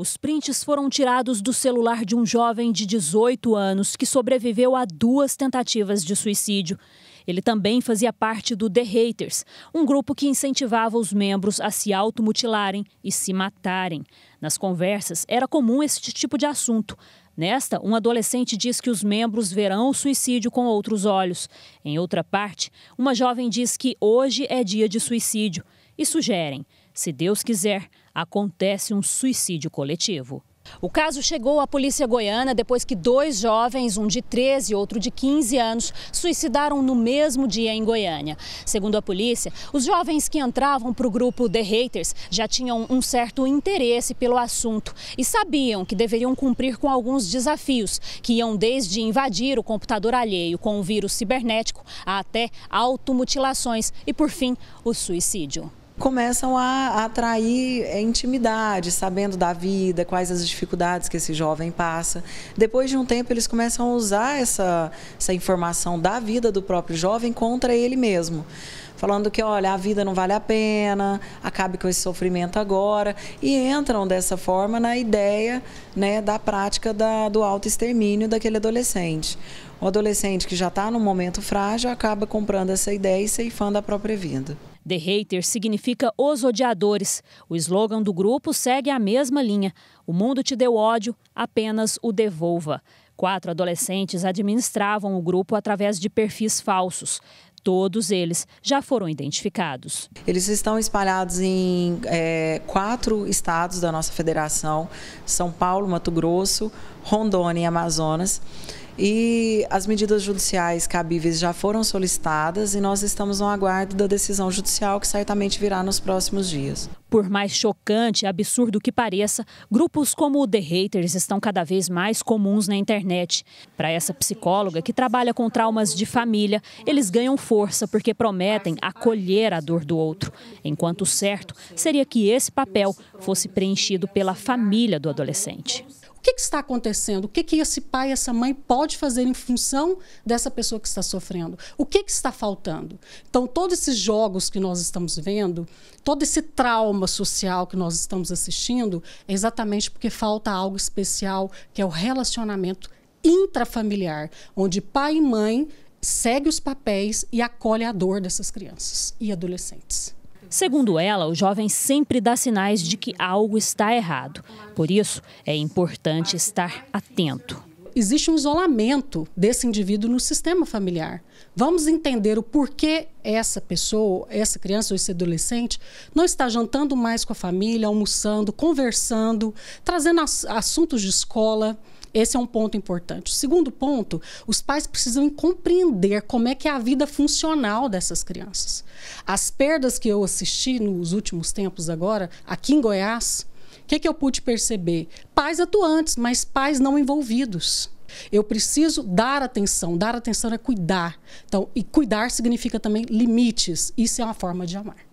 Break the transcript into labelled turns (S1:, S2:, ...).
S1: Os prints foram tirados do celular de um jovem de 18 anos que sobreviveu a duas tentativas de suicídio. Ele também fazia parte do The Haters, um grupo que incentivava os membros a se automutilarem e se matarem. Nas conversas, era comum este tipo de assunto. Nesta, um adolescente diz que os membros verão o suicídio com outros olhos. Em outra parte, uma jovem diz que hoje é dia de suicídio e sugerem se Deus quiser, acontece um suicídio coletivo. O caso chegou à polícia goiana depois que dois jovens, um de 13 e outro de 15 anos, suicidaram no mesmo dia em Goiânia. Segundo a polícia, os jovens que entravam para o grupo The Haters já tinham um certo interesse pelo assunto e sabiam que deveriam cumprir com alguns desafios, que iam desde invadir o computador alheio com um vírus cibernético até automutilações e, por fim, o suicídio
S2: começam a, atrair é, intimidade, sabendo da vida, quais as dificuldades que esse jovem passa. Depois de um tempo, eles começam a usar essa, essa informação da vida do próprio jovem contra ele mesmo falando que, olha, a vida não vale a pena, acabe com esse sofrimento agora, e entram dessa forma na ideia né, da prática da, do autoextermínio daquele adolescente. O adolescente que já está num momento frágil acaba comprando essa ideia e ceifando a própria vida. The Haters significa os odiadores. O slogan do grupo segue a
S1: mesma linha: O mundo te deu ódio, apenas o devolva. Quatro adolescentes administravam o grupo através de perfis falsos. Todos eles já foram
S2: identificados. Eles estão espalhados em é, quatro estados da nossa federação: São Paulo, Mato Grosso, Rondônia e Amazonas. E as medidas judiciais cabíveis já foram solicitadas e nós estamos no aguardo da decisão judicial que certamente virá nos próximos dias. Por mais chocante e absurdo que
S1: pareça, grupos como o The Haters estão cada vez mais comuns na internet. Para essa psicóloga que trabalha com traumas de família, eles ganham força força porque prometem acolher a dor do outro, enquanto o certo seria que esse papel fosse preenchido pela família do adolescente.
S3: O que, que está acontecendo? O que, que esse pai, essa mãe pode fazer em função dessa pessoa que está sofrendo? O que, que está faltando? Então, todos esses jogos que nós estamos vendo, todo esse trauma social que nós estamos assistindo, é exatamente porque falta algo especial, que é o relacionamento intrafamiliar, onde pai e mãe segue os papéis e acolhe a dor dessas crianças
S1: e adolescentes. Segundo ela, o jovem sempre dá sinais de que algo está errado. Por isso, é importante estar atento. Existe um isolamento
S3: desse indivíduo no sistema familiar. Vamos entender o porquê essa pessoa, essa criança ou esse adolescente não está jantando mais com a família, almoçando, conversando, trazendo assuntos de escola. Esse é um ponto importante. O segundo ponto, os pais precisam compreender como é que é a vida funcional dessas crianças. As perdas que eu assisti nos últimos tempos agora, aqui em Goiás, o que, é que eu pude perceber? Pais atuantes, mas pais não envolvidos. Eu preciso dar atenção. Dar atenção é cuidar. Então, e cuidar significa também limites. Isso é uma forma de amar.